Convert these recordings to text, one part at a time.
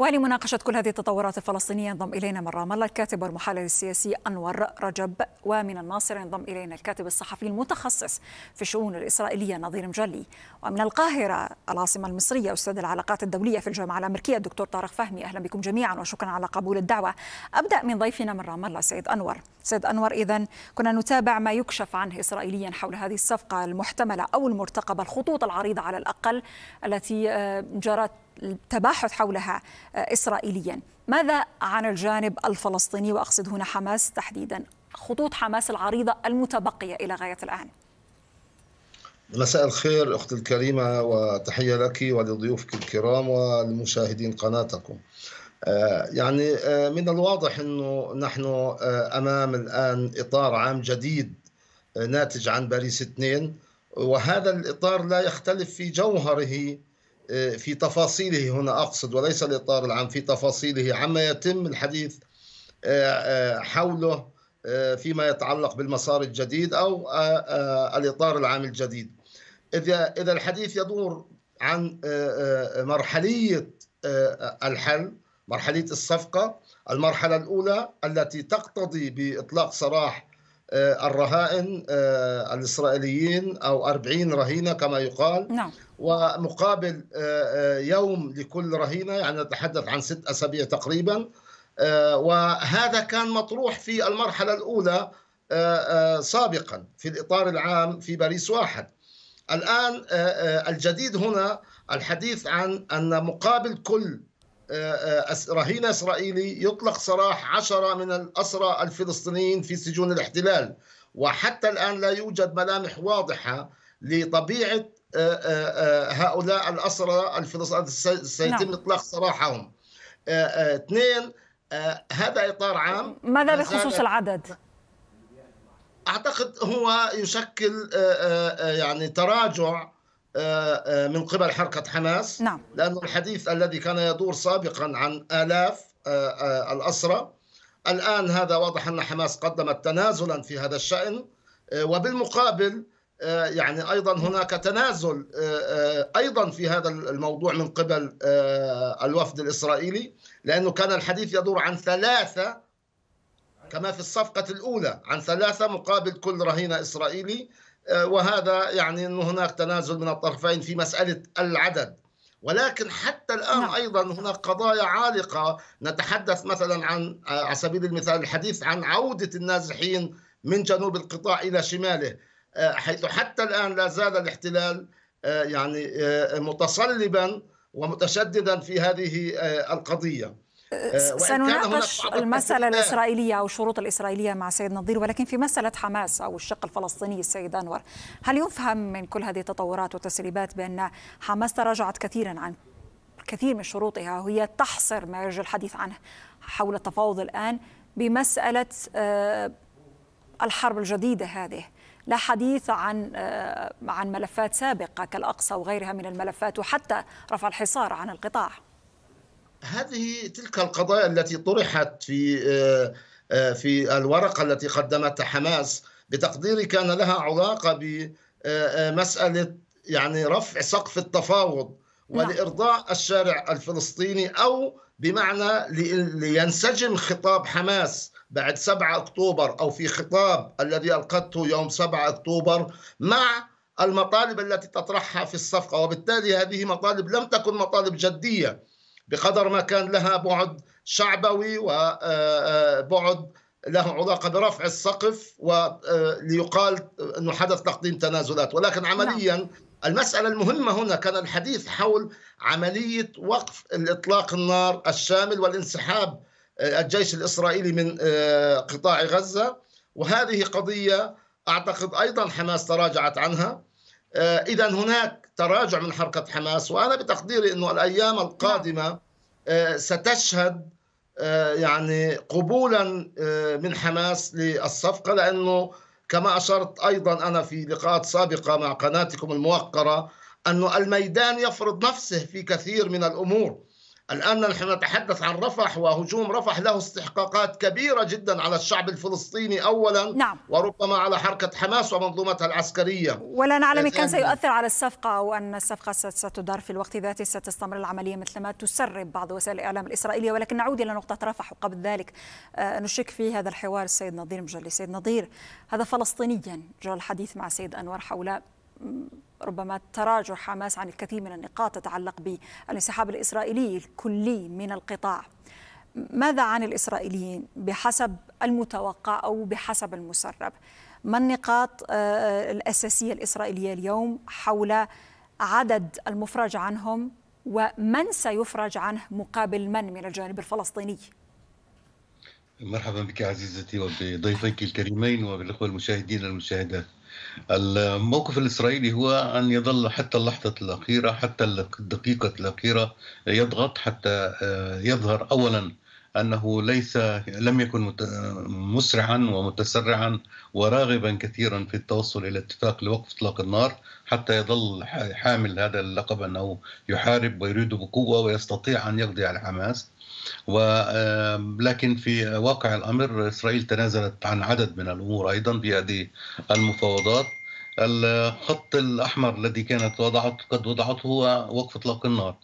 ولمناقشة كل هذه التطورات الفلسطينية ينضم إلينا من رام الله الكاتب والمحلل السياسي أنور رجب ومن الناصر ينضم إلينا الكاتب الصحفي المتخصص في الشؤون الإسرائيلية نظير مجلي ومن القاهرة العاصمة المصرية أستاذ العلاقات الدولية في الجامعة الأمريكية الدكتور طارق فهمي أهلا بكم جميعا وشكرا على قبول الدعوة أبدأ من ضيفنا من رام الله سيد أنور سيد أنور إذا كنا نتابع ما يكشف عنه إسرائيليا حول هذه الصفقة المحتملة أو المرتقبة الخطوط العريضة على الأقل التي آه، جرت التباحث حولها آه، إسرائيليا ماذا عن الجانب الفلسطيني وأقصد هنا حماس تحديدا خطوط حماس العريضة المتبقية إلى غاية الآن مساء الخير أختي الكريمة وتحية لك ولضيوفك الكرام ولمشاهدين قناتكم آه، يعني آه، من الواضح أنه نحن أمام الآن إطار عام جديد ناتج عن باريس 2 وهذا الإطار لا يختلف في جوهره آه، في تفاصيله هنا أقصد وليس الإطار العام في تفاصيله عما يتم الحديث آه، آه، حوله فيما يتعلق بالمسار الجديد أو الإطار العام الجديد إذا إذا الحديث يدور عن مرحلية الحل مرحلية الصفقة المرحلة الأولى التي تقتضي بإطلاق سراح آه، الرهائن آه، الإسرائيليين أو 40 رهينة كما يقال نعم. ومقابل آه، يوم لكل رهينة يعني نتحدث عن ست أسابيع تقريبا وهذا كان مطروح في المرحلة الأولى سابقا في الإطار العام في باريس واحد الآن الجديد هنا الحديث عن أن مقابل كل آه، آه، رهينة إسرائيلي يطلق سراح عشرة من الأسرى الفلسطينيين في سجون الاحتلال وحتى الآن لا يوجد ملامح واضحة لطبيعة آه، هؤلاء الأسرى الفلسطينيين سيتم نعم. إطلاق سراحهم اثنين هذا إطار عام ماذا بخصوص العدد؟ أعتقد هو يشكل يعني تراجع آه، آه، من قبل حركة حماس نعم. لأن الحديث الذي كان يدور سابقا عن آلاف آه، الأسرى الآن هذا واضح أن حماس قدمت تنازلا في هذا الشأن وبالمقابل يعني أيضا هناك تنازل أيضا في هذا الموضوع من قبل الوفد الإسرائيلي لأنه كان الحديث يدور عن ثلاثة كما في الصفقة الأولى عن ثلاثة مقابل كل رهينة إسرائيلي آه، وهذا يعني أن هناك تنازل من الطرفين في مسألة العدد ولكن حتى الآن نعم. أيضا هناك قضايا عالقة نتحدث مثلا عن آه، على سبيل المثال الحديث عن عودة النازحين من جنوب القطاع إلى شماله آه، حيث حتى الآن لا زال الاحتلال يعني متصلبا ومتشددا في هذه القضية آه، سنناقش المسألة الإسرائيلية أو الشروط الإسرائيلية مع سيد نظير ولكن في مسألة حماس أو الشق الفلسطيني السيد أنور هل يفهم من كل هذه التطورات والتسريبات بأن حماس تراجعت كثيرا عن كثير من شروطها وهي تحصر ما يرجى الحديث عنه حول التفاوض الآن بمسألة آه، الحرب الجديدة هذه لا حديث عن آه، عن ملفات سابقة كالأقصى وغيرها من الملفات وحتى رفع الحصار عن القطاع هذه تلك القضايا التي طرحت في آه، آه، في الورقه التي قدمتها حماس بتقديري كان لها علاقه بمساله آه، يعني رفع سقف التفاوض نعم. ولارضاء الشارع الفلسطيني او بمعنى لينسجم خطاب حماس بعد 7 اكتوبر او في خطاب الذي القته يوم 7 اكتوبر مع المطالب التي تطرحها في الصفقه وبالتالي هذه مطالب لم تكن مطالب جديه بقدر ما كان لها بعد شعبوي وبعد آه، آه، له علاقة برفع السقف وليقال آه، أنه حدث تقديم تنازلات ولكن نعم. عمليا المسألة المهمة هنا كان الحديث حول عملية وقف الإطلاق النار الشامل والانسحاب الجيش الإسرائيلي من قطاع غزة وهذه قضية أعتقد أيضا حماس تراجعت عنها آه، إذا هناك تراجع من حركة حماس وأنا بتقديري أنه الأيام نعم. القادمة آه، ستشهد آه، يعني قبولا من حماس للصفقة لأنه كما أشرت أيضا أنا في لقاءات سابقة مع قناتكم الموقرة أن الميدان يفرض نفسه في كثير من الأمور الآن نحن نتحدث عن رفح وهجوم رفح له استحقاقات كبيرة جدا على الشعب الفلسطيني أولا نعم. وربما على حركة حماس ومنظومتها العسكرية ولا نعلم إن كان سيؤثر على الصفقة أو أن الصفقة ستدار في الوقت ذاته ستستمر العملية مثلما تسرب بعض وسائل الإعلام الإسرائيلية ولكن نعود إلى نقطة رفح وقبل ذلك آه، نشك في هذا الحوار السيد نظير مجلي سيد نظير هذا فلسطينيا جرى الحديث مع سيد أنور حول ربما تراجع حماس عن الكثير من النقاط تتعلق بالانسحاب الإسرائيلي الكلي من القطاع ماذا عن الإسرائيليين بحسب المتوقع أو بحسب المسرب ما النقاط آه، الأساسية الإسرائيلية اليوم حول عدد المفرج عنهم ومن سيفرج عنه مقابل من من الجانب الفلسطيني مرحبا بك عزيزتي وبضيفيك الكريمين وبالإخوة المشاهدين والمشاهدات الموقف الإسرائيلي هو أن يظل حتى اللحظة الأخيرة حتى الدقيقة الأخيرة يضغط حتى آه، يظهر أولا انه ليس لم يكن مسرعا ومتسرعا وراغبا كثيرا في التوصل الى اتفاق لوقف اطلاق النار حتى يظل حامل هذا اللقب انه يحارب ويريد بقوه ويستطيع ان يقضي على حماس ولكن في واقع الامر اسرائيل تنازلت عن عدد من الامور ايضا بهذه المفاوضات الخط الاحمر الذي كانت وضعت قد وضعته هو وقف اطلاق النار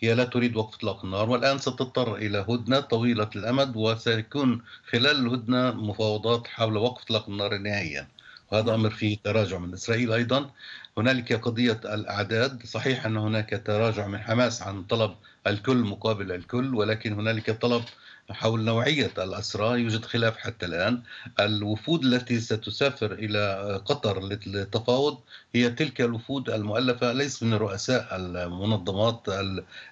هي لا تريد وقف اطلاق النار والآن ستضطر إلى هدنة طويلة الأمد وسيكون خلال الهدنة مفاوضات حول وقف اطلاق النار نهائيا وهذا أمر فيه تراجع من إسرائيل أيضا هنالك قضية الأعداد صحيح أن هناك تراجع من حماس عن طلب الكل مقابل الكل ولكن هنالك طلب حول نوعية الأسرى يوجد خلاف حتى الآن الوفود التي ستسافر إلى قطر للتفاوض هي تلك الوفود المؤلفة ليس من رؤساء المنظمات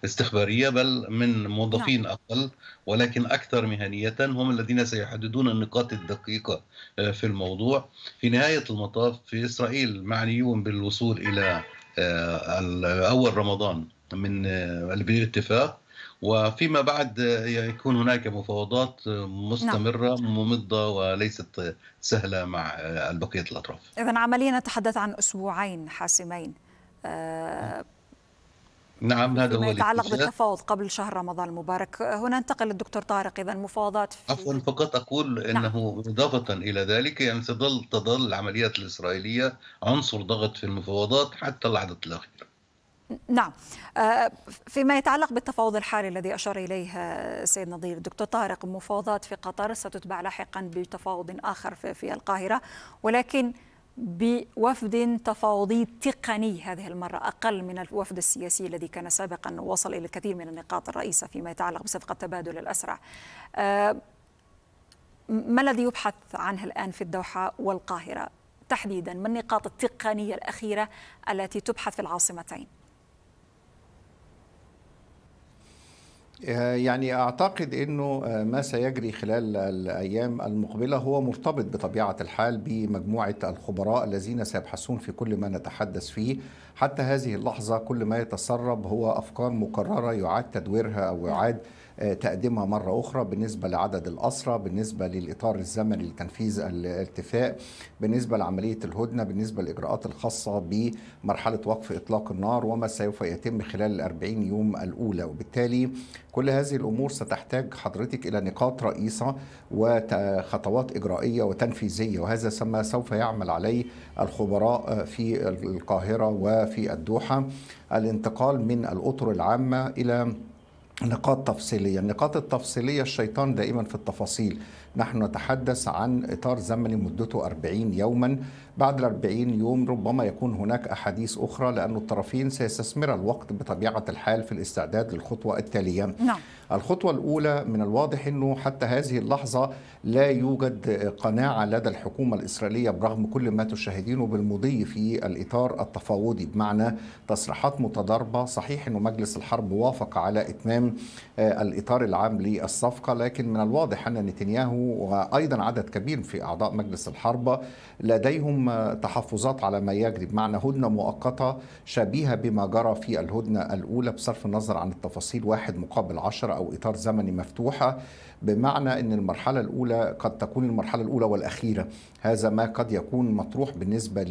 الاستخبارية بل من موظفين نعم. أقل ولكن أكثر مهنية هم الذين سيحددون النقاط الدقيقة في الموضوع في نهاية المطاف في إسرائيل معنيون بالوصول إلى آه، أول رمضان من آه، الاتفاق وفيما بعد يكون هناك مفاوضات مستمرة نعم. ممضة وليست سهلة مع بقية الأطراف إذا عمليا نتحدث عن أسبوعين حاسمين آه نعم هذا هو يتعلق بالتفاوض قبل شهر رمضان المبارك هنا انتقل الدكتور طارق اذا مفاوضات في... عفوا فقط اقول نعم. انه نعم. اضافه الى ذلك يعني ستظل تظل العمليات الاسرائيليه عنصر ضغط في المفاوضات حتى اللحظه الاخيره نعم آه، فيما يتعلق بالتفاوض الحالي الذي أشار إليه آه، سيد نظير دكتور طارق مفاوضات في قطر ستتبع لاحقا بتفاوض آخر في القاهرة ولكن بوفد تفاوضي تقني هذه المرة أقل من الوفد السياسي الذي كان سابقا وصل إلى الكثير من النقاط الرئيسة فيما يتعلق بصفقة تبادل الأسرع آه، ما الذي يبحث عنه الآن في الدوحة والقاهرة تحديدا ما النقاط التقنية الأخيرة التي تبحث في العاصمتين آه، يعني اعتقد انه آه، ما سيجري خلال الايام المقبله هو مرتبط بطبيعه الحال بمجموعه الخبراء الذين سيبحثون في كل ما نتحدث فيه حتى هذه اللحظه كل ما يتسرب هو افكار مكرره يعاد تدويرها او يعاد آه، تقديمها مرة أخرى بالنسبة لعدد الأسرى بالنسبة للإطار الزمني لتنفيذ الاتفاق بالنسبة لعملية الهدنة بالنسبة للإجراءات الخاصة بمرحلة وقف إطلاق النار وما سوف يتم خلال الأربعين يوم الأولى وبالتالي كل هذه الأمور ستحتاج حضرتك إلى نقاط رئيسة وخطوات إجرائية وتنفيذية وهذا ما سوف يعمل عليه الخبراء آه، في القاهرة وفي الدوحة الانتقال من الأطر العامة إلى نقاط تفصيليه النقاط التفصيليه الشيطان دائما في التفاصيل نحن نتحدث عن إطار زمني مدته 40 يوما بعد ال 40 يوم ربما يكون هناك أحاديث أخرى لأن الطرفين سيستثمر الوقت بطبيعة الحال في الاستعداد للخطوة التالية نعم. الخطوة الأولى من الواضح أنه حتى هذه اللحظة لا يوجد قناعة لدى الحكومة الإسرائيلية برغم كل ما تشاهدينه بالمضي في الإطار التفاوضي بمعنى تصريحات متضاربة صحيح أنه مجلس الحرب وافق على إتمام آه، الإطار العام للصفقة لكن من الواضح أن نتنياهو وأيضا عدد كبير في أعضاء مجلس الحربة لديهم تحفظات على ما يجري بمعنى هدنة مؤقتة شبيهة بما جرى في الهدنة الأولى بصرف النظر عن التفاصيل واحد مقابل عشرة أو إطار زمني مفتوحة بمعنى أن المرحلة الأولى قد تكون المرحلة الأولى والأخيرة هذا ما قد يكون مطروح بالنسبة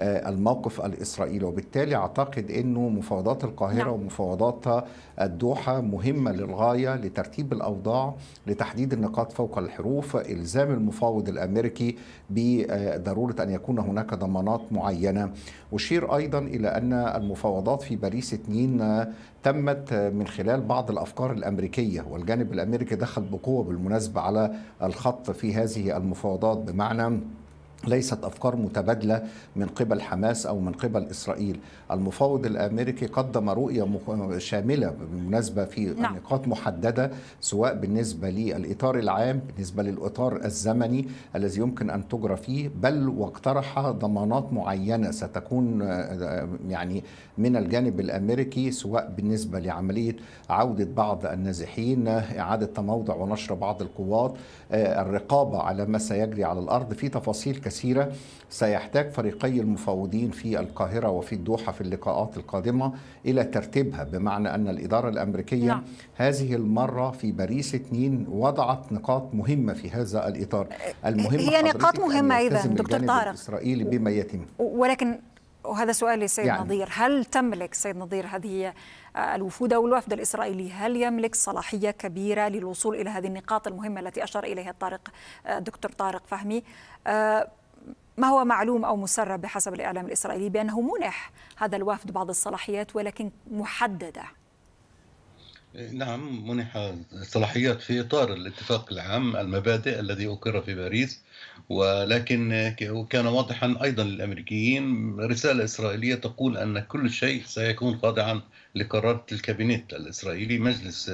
للموقف الإسرائيلي وبالتالي أعتقد أنه مفاوضات القاهرة نعم. ومفاوضات الدوحة مهمة للغاية لترتيب الأوضاع لتحديد النقاط فوق الحروف إلزام المفاوض الأمريكي بضرورة أن يكون هناك ضمانات معينة أشير أيضا إلى أن المفاوضات في باريس 2 آه، تمت آه، من خلال بعض الأفكار الأمريكية والجانب الأمريكي دخل بقوة بالمناسبة على الخط في هذه المفاوضات بمعنى ليست افكار متبادله من قبل حماس او من قبل اسرائيل المفاوض الامريكي قدم رؤيه شامله بالمناسبه في نعم. نقاط محدده سواء بالنسبه للاطار العام بالنسبه للاطار الزمني الذي يمكن ان تجرى فيه بل واقترح ضمانات معينه ستكون آه، يعني من الجانب الامريكي سواء بالنسبه لعمليه عوده بعض النازحين اعاده تموضع ونشر بعض القوات آه، الرقابه على ما سيجري على الارض في تفاصيل كثيرة كثيرة سيحتاج فريقي المفاوضين في القاهرة وفي الدوحة في اللقاءات القادمة إلى ترتيبها بمعنى أن الإدارة الأمريكية نعم. هذه المرة في باريس 2 وضعت نقاط مهمة في هذا الإطار المهمة هي نقاط مهمة أيضا دكتور طارق إسرائيل بما يتم ولكن وهذا سؤالي سيد يعني نظير هل تملك سيد نظير هذه الوفود أو الوفد الإسرائيلي هل يملك صلاحية كبيرة للوصول إلى هذه النقاط المهمة التي أشار إليها الطارق دكتور طارق فهمي آه، ما هو معلوم أو مسرب بحسب الإعلام الإسرائيلي بأنه منح هذا الوفد بعض الصلاحيات ولكن محددة إيه، نعم منح صلاحيات في اطار الاتفاق العام المبادئ الذي اقر في باريس ولكن كان واضحا ايضا للامريكيين رساله اسرائيليه تقول ان كل شيء سيكون خاضعا لقرار الكابينت الاسرائيلي مجلس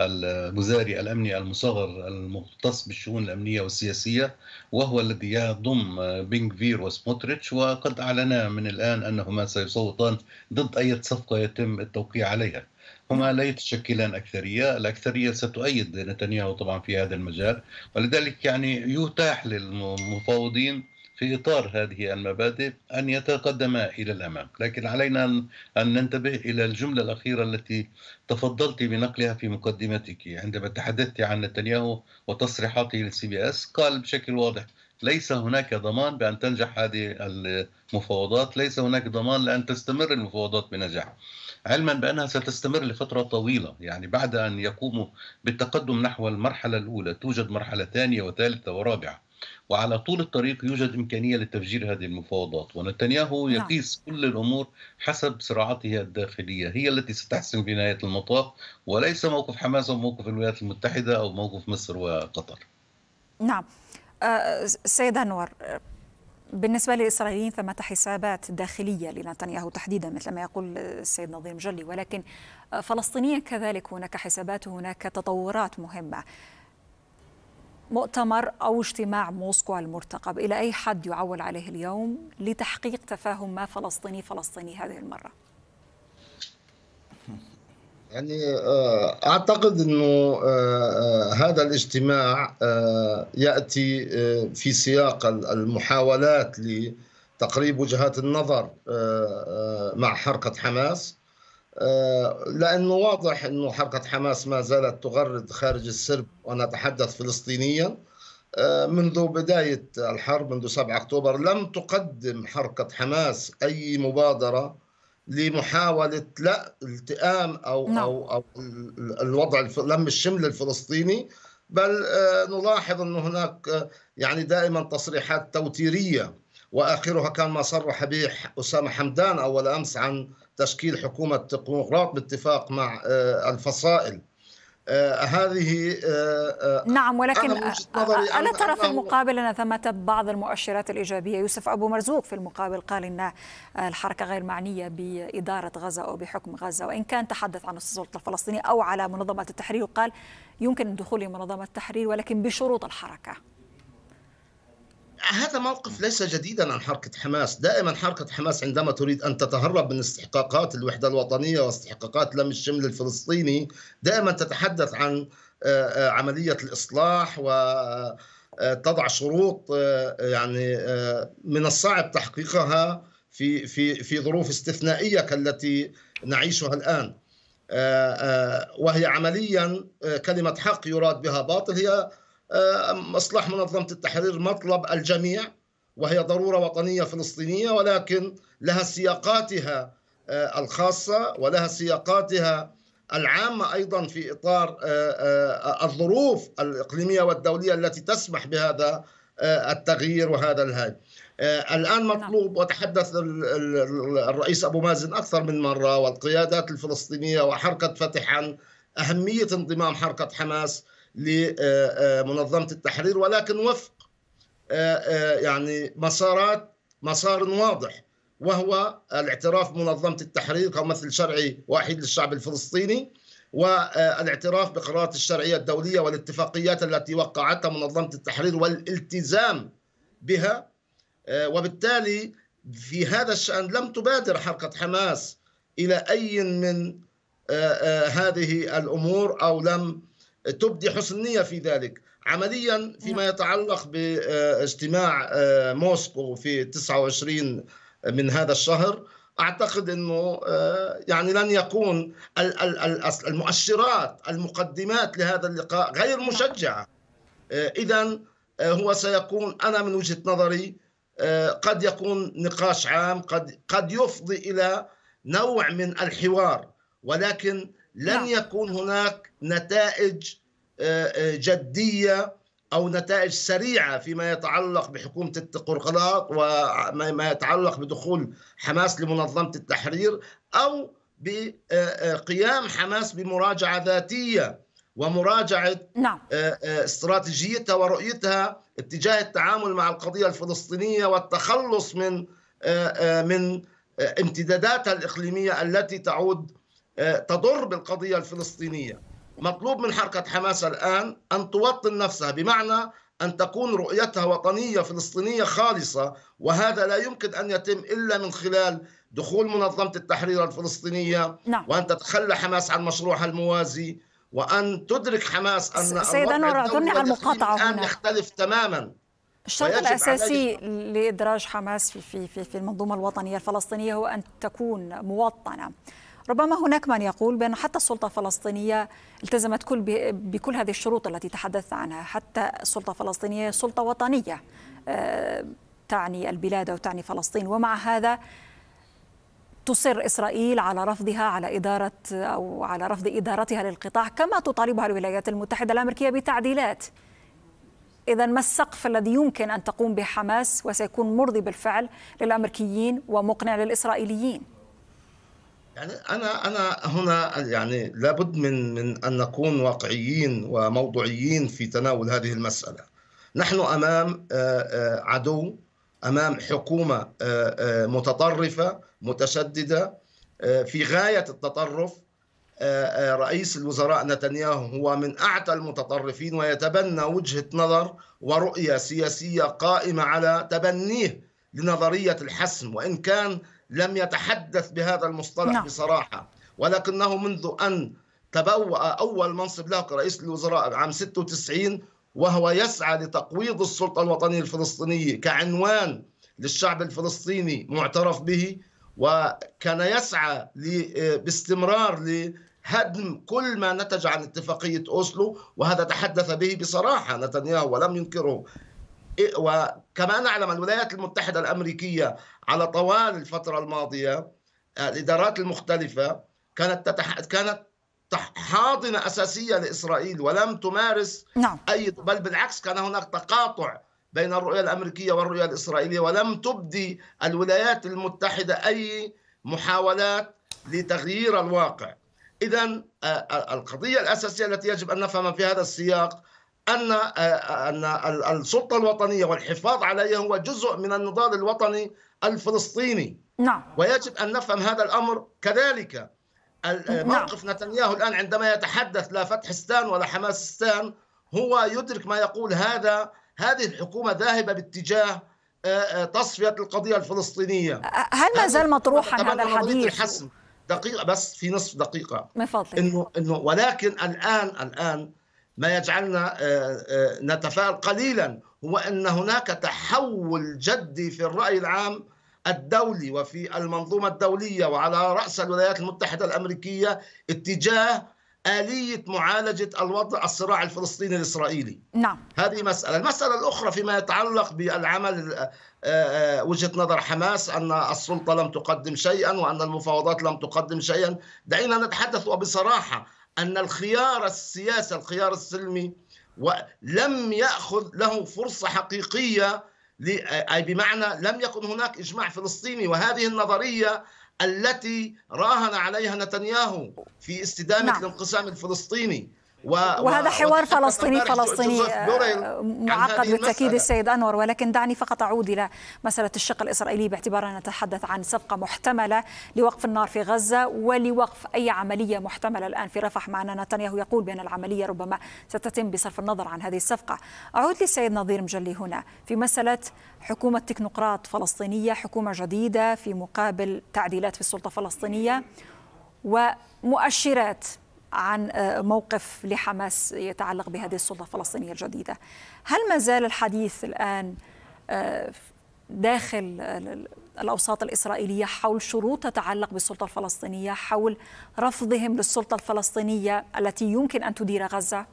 الوزاري الامني المصغر المختص بالشؤون الامنيه والسياسيه وهو الذي يضم فير وسموتريتش وقد اعلنا من الان انهما سيصوتان ضد اي صفقه يتم التوقيع عليها. هما لا يتشكلان أكثرية الأكثرية ستؤيد نتنياهو طبعا في هذا المجال ولذلك يعني يتاح للمفاوضين في إطار هذه المبادئ أن يتقدما إلى الأمام لكن علينا أن ننتبه إلى الجملة الأخيرة التي تفضلت بنقلها في مقدمتك عندما تحدثت عن نتنياهو وتصريحاته للسي بي اس قال بشكل واضح ليس هناك ضمان بأن تنجح هذه المفاوضات ليس هناك ضمان لأن تستمر المفاوضات بنجاح علما بأنها ستستمر لفترة طويلة يعني بعد أن يقوموا بالتقدم نحو المرحلة الأولى توجد مرحلة ثانية وثالثة ورابعة وعلى طول الطريق يوجد إمكانية لتفجير هذه المفاوضات ونتنياهو نعم. يقيس كل الأمور حسب صراعاته الداخلية هي التي ستحسم في نهاية المطاف وليس موقف حماس أو موقف الولايات المتحدة أو موقف مصر وقطر نعم آه، سيد أنور آه، بالنسبة للإسرائيليين ثمة حسابات داخلية لنتنياهو تحديدا مثل ما يقول السيد نظير مجلي ولكن آه، فلسطينيا كذلك هناك حسابات هناك تطورات مهمة مؤتمر أو اجتماع موسكو المرتقب إلى أي حد يعول عليه اليوم لتحقيق تفاهم ما فلسطيني فلسطيني هذه المرة؟ يعني آه، اعتقد انه آه، آه، هذا الاجتماع ياتي في سياق المحاولات لتقريب وجهات النظر مع حركه حماس لانه واضح انه حركه حماس ما زالت تغرد خارج السرب وانا اتحدث فلسطينيا منذ بدايه الحرب منذ 7 اكتوبر لم تقدم حركه حماس اي مبادره لمحاوله لا التئام او نعم. او او الوضع لم الشمل الفلسطيني بل آه، نلاحظ ان هناك آه، يعني دائما تصريحات توتيريه واخرها كان ما صرح به اسامه حمدان اول امس عن تشكيل حكومه تقنقراط باتفاق مع آه، الفصائل آه، هذه آه، آه، نعم ولكن ألا ترى في المقابل أن ثمة بعض المؤشرات الإيجابية يوسف أبو مرزوق في المقابل قال أن الحركة غير معنية بإدارة غزة أو بحكم غزة وإن كان تحدث عن السلطة الفلسطينية أو على منظمة التحرير وقال يمكن الدخول لمنظمة التحرير ولكن بشروط الحركة هذا موقف ليس جديدا عن حركة حماس دائما حركة حماس عندما تريد أن تتهرب من استحقاقات الوحدة الوطنية واستحقاقات لم الشمل الفلسطيني دائما تتحدث عن آه، آه، عملية الإصلاح وتضع آه، شروط يعني من الصعب تحقيقها في في في ظروف استثنائية كالتي نعيشها الآن وهي عمليا كلمة حق يراد بها باطل هي اصلاح منظمه التحرير مطلب الجميع وهي ضروره وطنيه فلسطينيه ولكن لها سياقاتها آه، الخاصه ولها سياقاتها العامه ايضا في اطار آه، آه، الظروف الاقليميه والدوليه التي تسمح بهذا التغيير وهذا الهاي الان نعم. مطلوب وتحدث الرئيس ابو مازن اكثر من مره والقيادات الفلسطينيه وحركه فتح عن اهميه انضمام حركه حماس لمنظمه التحرير ولكن وفق آه، آه، يعني مسارات مسار واضح وهو الاعتراف بمنظمه التحرير كممثل شرعي وحيد للشعب الفلسطيني والاعتراف بقرارات الشرعيه الدوليه والاتفاقيات التي وقعتها منظمه التحرير والالتزام بها آه، وبالتالي في هذا الشان لم تبادر حركه حماس الى اي من هذه الامور او لم تبدي حسن نية في ذلك عمليا فيما نعم. يتعلق باجتماع آه، موسكو في 29 من هذا الشهر اعتقد انه آه، يعني لن يكون المؤشرات المقدمات لهذا اللقاء غير نعم. مشجعه آه، اذا هو سيكون انا من وجهه نظري قد يكون نقاش عام قد قد يفضي الى نوع من الحوار ولكن لن نعم. يكون هناك نتائج آه، آه، جديه او نتائج سريعه فيما يتعلق بحكومه التقرقلات وما يتعلق بدخول حماس لمنظمه التحرير او بقيام آه، حماس بمراجعه ذاتيه ومراجعه نعم. استراتيجيتها ورؤيتها اتجاه التعامل مع القضيه الفلسطينيه والتخلص من من امتداداتها الاقليميه التي تعود آه، تضر بالقضية الفلسطينية مطلوب من حركة حماس الآن أن توطن نفسها بمعنى أن تكون رؤيتها وطنية فلسطينية خالصة وهذا لا يمكن أن يتم إلا من خلال دخول منظمة التحرير الفلسطينية نعم. وأن تتخلى حماس عن مشروعها الموازي وأن تدرك حماس أن سيدة نور أظن على المقاطعة الآن يختلف تماما الشرط الأساسي لإدراج حماس في, في, في, المنظومة الوطنية الفلسطينية هو أن تكون موطنة ربما هناك من يقول بأن حتى السلطة الفلسطينية التزمت كل بكل هذه الشروط التي تحدثت عنها حتى السلطة الفلسطينية سلطة وطنية آه، تعني البلاد وتعني فلسطين ومع هذا تصر إسرائيل على رفضها على إدارة أو على رفض إدارتها للقطاع كما تطالبها الولايات المتحدة الأمريكية بتعديلات إذا ما السقف الذي يمكن أن تقوم به حماس وسيكون مرضي بالفعل للأمريكيين ومقنع للإسرائيليين؟ يعني انا انا هنا يعني لابد من من ان نكون واقعيين وموضوعيين في تناول هذه المساله. نحن امام آه، آه، عدو امام حكومه آه، متطرفه متشدده في غايه التطرف رئيس الوزراء نتنياهو هو من اعتى المتطرفين ويتبنى وجهه نظر ورؤيه سياسيه قائمه على تبنيه لنظريه الحسم وان كان لم يتحدث بهذا المصطلح نعم. بصراحة ولكنه منذ أن تبوأ أول منصب له كرئيس الوزراء عام 96 وهو يسعى لتقويض السلطة الوطنية الفلسطينية كعنوان للشعب الفلسطيني معترف به وكان يسعى باستمرار لهدم كل ما نتج عن اتفاقية أوسلو وهذا تحدث به بصراحة نتنياهو ولم ينكره وكما نعلم الولايات المتحدة الأمريكية على طوال الفترة الماضية آه، الإدارات المختلفة كانت تتح... كانت حاضنة أساسية لإسرائيل ولم تمارس نعم. أي بل بالعكس كان هناك تقاطع بين الرؤية الأمريكية والرؤية الإسرائيلية ولم تبدي الولايات المتحدة أي محاولات لتغيير الواقع إذا آه، آه، القضية الأساسية التي يجب أن نفهم في هذا السياق ان آه، ان السلطه الوطنيه والحفاظ عليها هو جزء من النضال الوطني الفلسطيني نعم ويجب ان نفهم هذا الامر كذلك آه، نعم. موقف نعم. نتنياهو الان عندما يتحدث لا فتح ستان ولا حماس ستان هو يدرك ما يقول هذا هذه الحكومه ذاهبه باتجاه آه، تصفيه القضيه الفلسطينيه هل ما زال مطروحا هذا الحديث الحسم دقيقه بس في نصف دقيقه من فضلك انه انه ولكن الان الان ما يجعلنا آه، آه، نتفائل قليلا هو ان هناك تحول جدي في الراي العام الدولي وفي المنظومه الدوليه وعلى راس الولايات المتحده الامريكيه اتجاه آلية معالجة الوضع الصراع الفلسطيني الإسرائيلي نعم هذه مسألة المسألة الأخرى فيما يتعلق بالعمل آه، وجهة نظر حماس أن السلطة لم تقدم شيئا وأن المفاوضات لم تقدم شيئا دعينا نتحدث وبصراحة أن الخيار السياسي الخيار السلمي لم يأخذ له فرصة حقيقية أي بمعنى لم يكن هناك إجماع فلسطيني وهذه النظرية التي راهن عليها نتنياهو في استدامة نعم. الانقسام الفلسطيني و... وهذا حوار فلسطيني فلسطيني آه، معقد بالتأكيد السيد أنور ولكن دعني فقط أعود إلى مسألة الشق الإسرائيلي باعتبار ان نتحدث عن صفقة محتملة لوقف النار في غزة ولوقف أي عملية محتملة الآن في رفح مع أن نتنياهو يقول بأن العملية ربما ستتم بصرف النظر عن هذه الصفقة أعود للسيد نظير مجلي هنا في مسألة حكومة تكنوقراط فلسطينية حكومة جديدة في مقابل تعديلات في السلطة الفلسطينية ومؤشرات عن آه، موقف لحماس يتعلق بهذه السلطة الفلسطينية الجديدة هل ما زال الحديث الآن آه، داخل الأوساط الإسرائيلية حول شروط تتعلق بالسلطة الفلسطينية حول رفضهم للسلطة الفلسطينية التي يمكن أن تدير غزة؟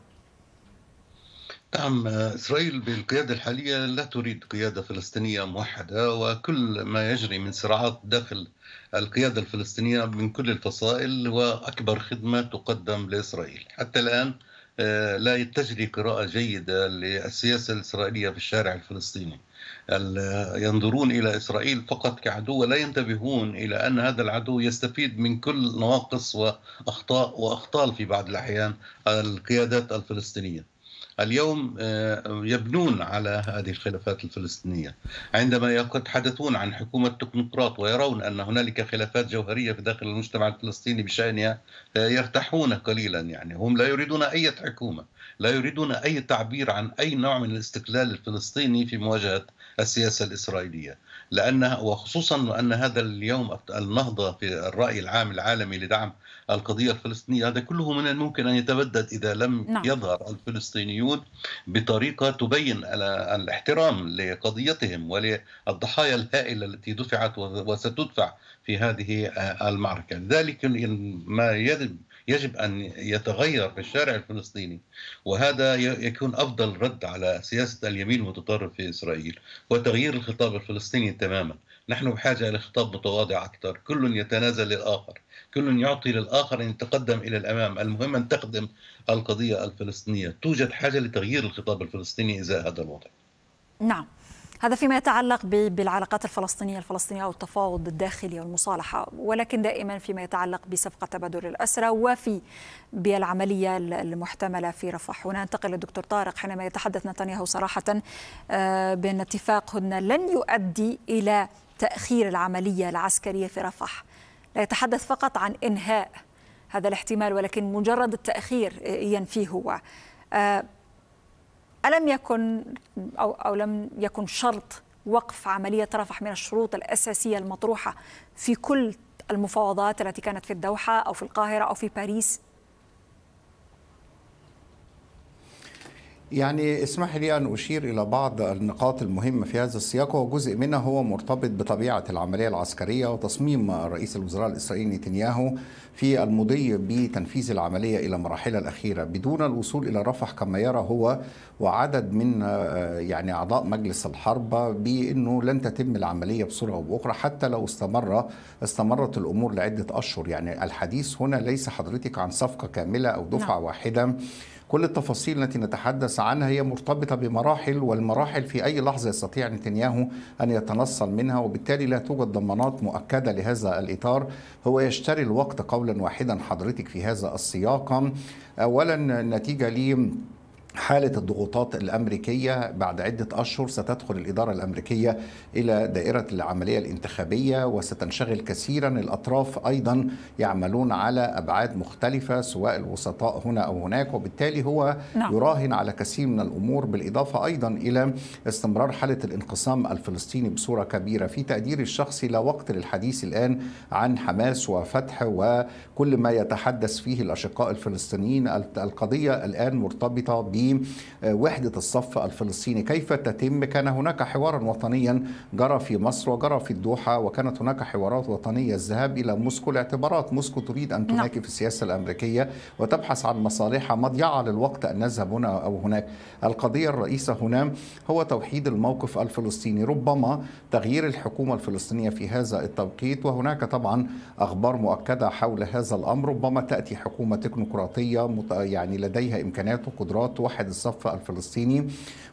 نعم إسرائيل بالقيادة الحالية لا تريد قيادة فلسطينية موحدة وكل ما يجري من صراعات داخل القيادة الفلسطينية من كل الفصائل هو أكبر خدمة تقدم لإسرائيل حتى الآن آه، لا تجري قراءة جيدة للسياسة الإسرائيلية في الشارع الفلسطيني ينظرون إلى إسرائيل فقط كعدو ولا ينتبهون إلى أن هذا العدو يستفيد من كل نواقص وأخطاء وأخطال في بعض الأحيان القيادات الفلسطينية اليوم آه، يبنون على هذه الخلافات الفلسطينية عندما يتحدثون عن حكومة تكنوقراط ويرون أن هنالك خلافات جوهرية في داخل المجتمع الفلسطيني بشأنها آه، يرتاحون قليلا يعني هم لا يريدون أي حكومة لا يريدون أي تعبير عن أي نوع من الاستقلال الفلسطيني في مواجهة السياسة الإسرائيلية لأنها وخصوصا أن هذا اليوم النهضة في الرأي العام العالمي لدعم القضية الفلسطينية هذا كله من الممكن أن يتبدد إذا لم نعم. يظهر الفلسطينيون بطريقة تبين الاحترام لقضيتهم وللضحايا الهائلة التي دفعت وستدفع في هذه آه، المعركة لذلك ما يجب يجب أن يتغير في الشارع الفلسطيني وهذا يكون أفضل رد على سياسة اليمين المتطرف في إسرائيل وتغيير الخطاب الفلسطيني تماما نحن بحاجة إلى خطاب متواضع أكثر كل يتنازل للآخر كل يعطي للآخر أن يتقدم إلى الأمام المهم أن تخدم القضية الفلسطينية توجد حاجة لتغيير الخطاب الفلسطيني إزاء هذا الوضع نعم هذا فيما يتعلق بالعلاقات الفلسطينية الفلسطينية أو التفاوض الداخلي والمصالحة ولكن دائما فيما يتعلق بصفقة تبادل الأسرى وفي بالعملية المحتملة في رفح هنا أنتقل للدكتور طارق حينما يتحدث نتنياهو صراحة آه، بأن اتفاق هدنة لن يؤدي إلى تأخير العملية العسكرية في رفح لا يتحدث فقط عن إنهاء هذا الاحتمال ولكن مجرد التأخير ينفيه هو آه، ألم يكن أو, أو لم يكن شرط وقف عملية رفح من الشروط الأساسية المطروحة في كل المفاوضات التي كانت في الدوحة أو في القاهرة أو في باريس يعني اسمح لي أن أشير إلى بعض النقاط المهمة في هذا السياق وجزء منها هو مرتبط بطبيعة العملية العسكرية وتصميم رئيس الوزراء الإسرائيلي نتنياهو في المضي بتنفيذ العملية إلى مراحلها الأخيرة بدون الوصول إلى رفح كما يرى هو وعدد من آه، يعني أعضاء مجلس الحرب بأنه لن تتم العملية بصورة أو بأخرى حتى لو استمر استمرت الأمور لعدة أشهر يعني الحديث هنا ليس حضرتك عن صفقة كاملة أو دفعة نعم. واحدة كل التفاصيل التي نتحدث عنها هي مرتبطة بمراحل والمراحل في أي لحظة يستطيع نتنياهو أن يتنصل منها وبالتالي لا توجد ضمانات مؤكدة لهذا الإطار هو يشتري الوقت قولا واحدا حضرتك في هذا السياق أولا نتيجة لي حالة الضغوطات الأمريكية بعد عدة أشهر ستدخل الإدارة الأمريكية إلى دائرة العملية الانتخابية وستنشغل كثيرا الأطراف أيضا يعملون على أبعاد مختلفة سواء الوسطاء هنا أو هناك وبالتالي هو نعم. يراهن على كثير من الأمور بالإضافة أيضا إلى استمرار حالة الانقسام الفلسطيني بصورة كبيرة في تقدير الشخصي لا وقت للحديث الآن عن حماس وفتح وكل ما يتحدث فيه الأشقاء الفلسطينيين القضية الآن مرتبطة ب آه، وحدة الصف الفلسطيني كيف تتم كان هناك حوارا وطنيا جرى في مصر وجرى في الدوحة وكانت هناك حوارات وطنية الذهاب إلى موسكو لاعتبارات موسكو تريد أن نعم. تناكف السياسة الأمريكية وتبحث عن مصالحها مضيعة للوقت أن نذهب هنا أو هناك القضية الرئيسة هنا هو توحيد الموقف الفلسطيني ربما تغيير الحكومة الفلسطينية في هذا التوقيت وهناك طبعا أخبار مؤكدة حول هذا الأمر ربما تأتي حكومة تكنوقراطية يعني لديها إمكانات وقدرات يوحد الصف الفلسطيني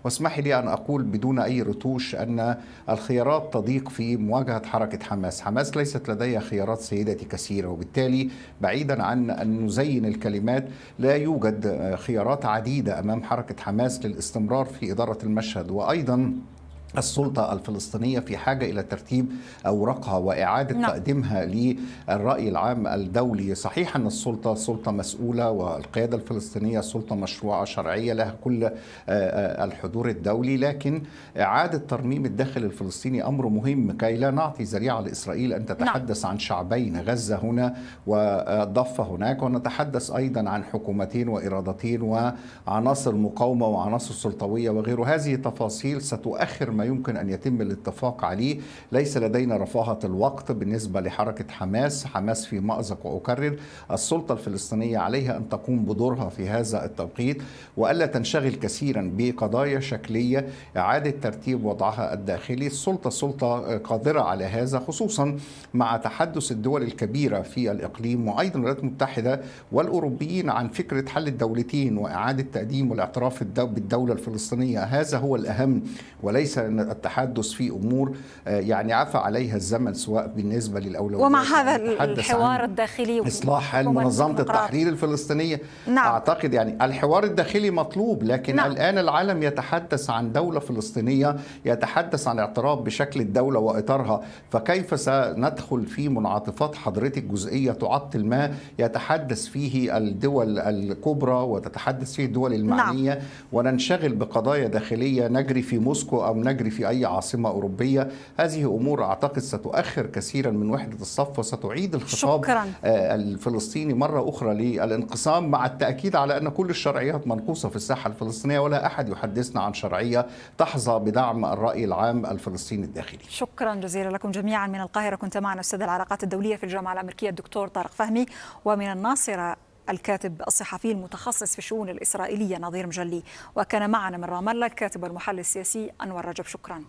واسمح لي أن أقول بدون أي رتوش أن الخيارات تضيق في مواجهة حركة حماس حماس ليست لديها خيارات سيدتي كثيرة وبالتالي بعيدا عن أن نزين الكلمات لا يوجد خيارات عديدة أمام حركة حماس للاستمرار في إدارة المشهد وأيضا السلطة الفلسطينية في حاجة إلى ترتيب أوراقها وإعادة نعم. تقديمها للرأي العام الدولي صحيح أن السلطة سلطة مسؤولة والقيادة الفلسطينية سلطة مشروعة شرعية لها كل آه، آه، الحضور الدولي لكن إعادة ترميم الداخل الفلسطيني أمر مهم كي لا نعطي ذريعة لإسرائيل أن نعم. تتحدث لا. عن شعبين غزة هنا وضفة هناك ونتحدث أيضا عن حكومتين وإرادتين وعناصر مقاومة وعناصر سلطوية وغيره هذه تفاصيل ستؤخر ما يمكن أن يتم الاتفاق عليه ليس لدينا رفاهة الوقت بالنسبة لحركة حماس حماس في مأزق وأكرر السلطة الفلسطينية عليها أن تقوم بدورها في هذا التوقيت وألا تنشغل كثيرا بقضايا شكلية إعادة ترتيب وضعها الداخلي السلطة سلطة قادرة على هذا خصوصا مع تحدث الدول الكبيرة في الإقليم وأيضا الولايات المتحدة والأوروبيين عن فكرة حل الدولتين وإعادة تقديم والاعتراف بالدولة الفلسطينية هذا هو الأهم وليس ان التحدث في امور آه، يعني عفى عليها الزمن سواء بالنسبه للاولويات ومع هذا الحوار الداخلي اصلاح منظمه التحرير الفلسطينيه نعم. اعتقد يعني الحوار الداخلي مطلوب لكن نعم. الان العالم يتحدث عن دوله فلسطينيه يتحدث عن اعتراف بشكل الدوله واطارها فكيف سندخل في منعطفات حضرتك جزئيه تعطل ما يتحدث فيه الدول الكبرى وتتحدث فيه الدول المعنيه نعم. وننشغل بقضايا داخليه نجري في موسكو او نجري تجري في أي عاصمة أوروبية هذه أمور أعتقد ستؤخر كثيرا من وحدة الصف وستعيد الخطاب شكرا. آه، الفلسطيني مرة أخرى للانقسام مع التأكيد على أن كل الشرعيات منقوصة في الساحة الفلسطينية ولا أحد يحدثنا عن شرعية تحظى بدعم الرأي العام الفلسطيني الداخلي شكرا جزيلا لكم جميعا من القاهرة كنت معنا أستاذ العلاقات الدولية في الجامعة الأمريكية الدكتور طارق فهمي ومن الناصرة الكاتب الصحفي المتخصص في الشؤون الإسرائيلية نظير مجلي وكان معنا من رام الله الكاتب والمحلل السياسي أنور رجب شكراً